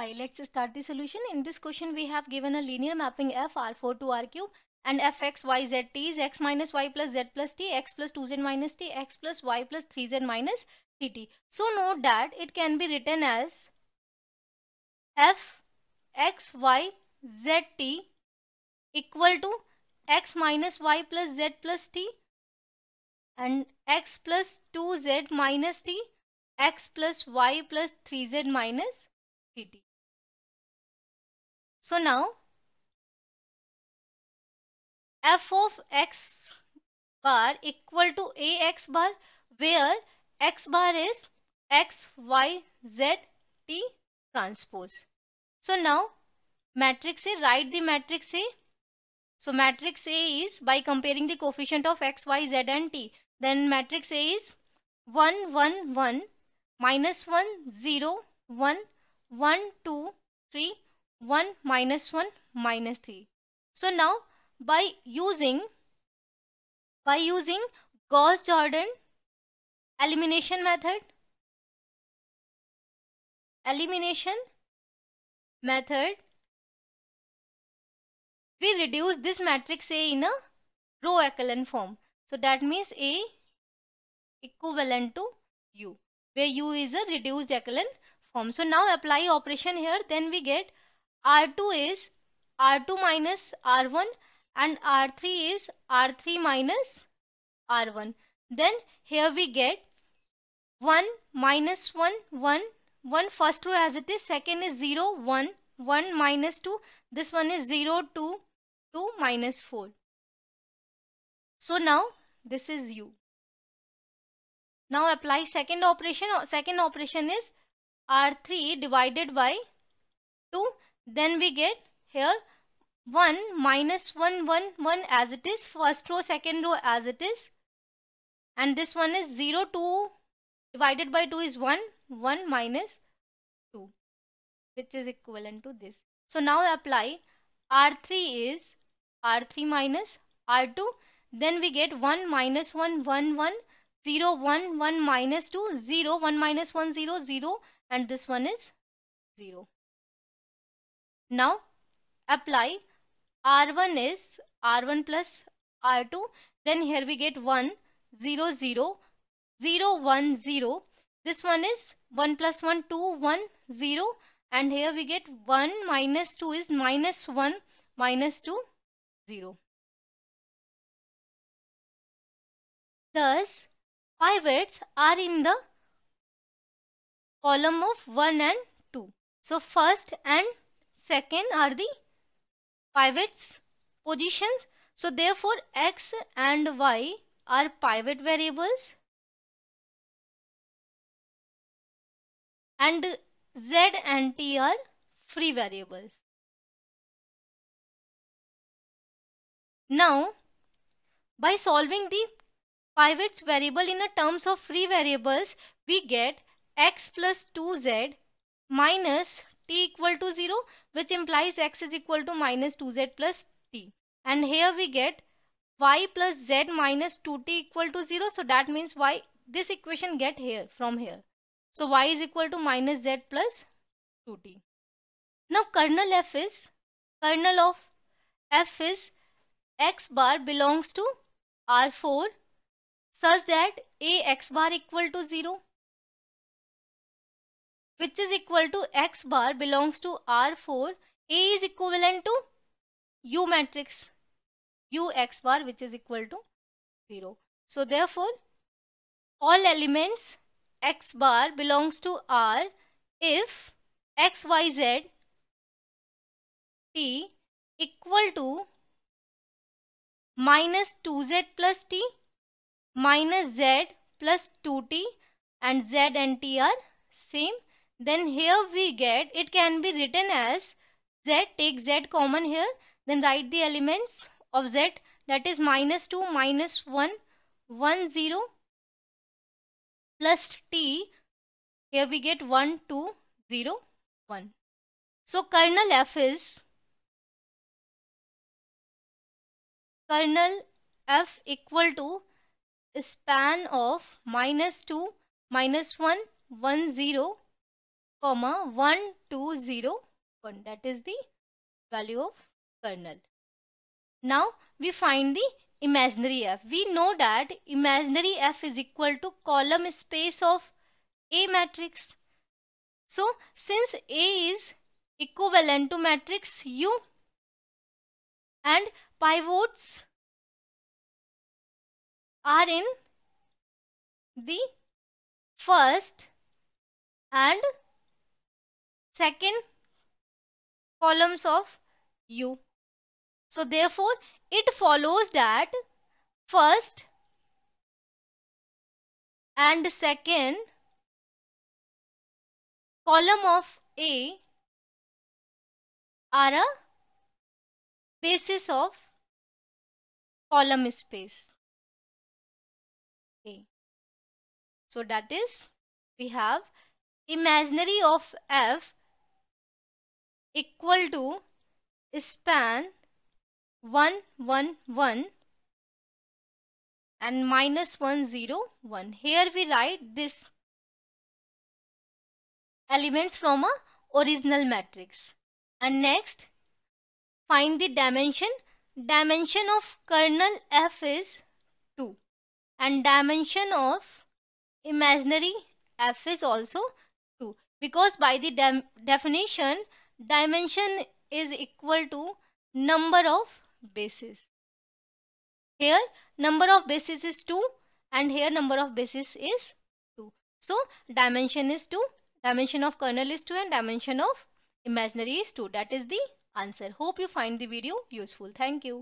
Hi, let's start the solution. In this question, we have given a linear mapping f r4 to r3 and fx is x minus y plus z plus t, x plus 2z minus t, x plus y plus 3z minus 3t. So note that it can be written as f x y z t equal to x minus y plus z plus t and x plus 2z minus t, x plus y plus 3z minus 3t. So now f of x bar equal to ax bar where x bar is x, y, z, t transpose. So now matrix A, write the matrix A. So matrix A is by comparing the coefficient of x, y, z and t. Then matrix A is 1, 1, 1, minus 1, 0, 1, 1, 2, 3, 1 minus 1 minus 3. So now by using by using Gauss-Jordan elimination method elimination method we reduce this matrix A in a row echelon form. So that means A equivalent to U where U is a reduced echelon form. So now apply operation here then we get R2 is R2 minus R1 and R3 is R3 minus R1. Then here we get 1 minus 1 1 1 first row as it is second is 0 1 1 minus 2 this one is 0 2 2 minus 4. So now this is u. Now apply second operation second operation is R3 divided by 2 then we get here 1 minus 1 1 1 as it is first row second row as it is and this one is 0 2 divided by 2 is 1 1 minus 2 which is equivalent to this. So now I apply R3 is R3 minus R2 then we get 1 minus 1 1 1 0 1 1 minus 2 0 1 minus 1 0 0 and this one is 0. Now apply R1 is R1 plus R2 then here we get 1 0 0 0 1 0 this one is 1 plus 1 2 1 0 and here we get 1 minus 2 is minus 1 minus 2 0 thus pivots are in the column of 1 and 2 so first and Second are the pivots positions. So therefore x and y are pivot variables and z and t are free variables. Now by solving the pivots variable in a terms of free variables we get x plus 2z minus t equal to 0 which implies x is equal to minus 2z plus t. And here we get y plus z minus 2t equal to 0. So that means y this equation get here from here. So y is equal to minus z plus 2t. Now kernel f is kernel of f is x bar belongs to R4 such that a x bar equal to 0 which is equal to x bar belongs to R4. A is equivalent to U matrix U x bar which is equal to 0. So therefore all elements x bar belongs to R if x y z t equal to minus 2z plus t minus z plus 2t and z and t are same then here we get it can be written as z take z common here then write the elements of z that is minus 2 minus 1 1 0 plus t here we get 1 2 0 1. So kernel f is kernel f equal to span of minus 2 minus 1 1 0 comma 1201 that is the value of kernel. Now we find the imaginary f. We know that imaginary f is equal to column space of A matrix. So since A is equivalent to matrix U and pivots are in the first and second columns of U. So therefore, it follows that first and second column of A are a basis of column space A. So that is we have imaginary of F equal to span 111 and minus 101. Here we write this elements from a original matrix. And next find the dimension. Dimension of kernel F is 2 and dimension of imaginary F is also 2 because by the definition dimension is equal to number of bases. Here number of bases is 2 and here number of bases is 2. So dimension is 2, dimension of kernel is 2 and dimension of imaginary is 2. That is the answer. Hope you find the video useful. Thank you.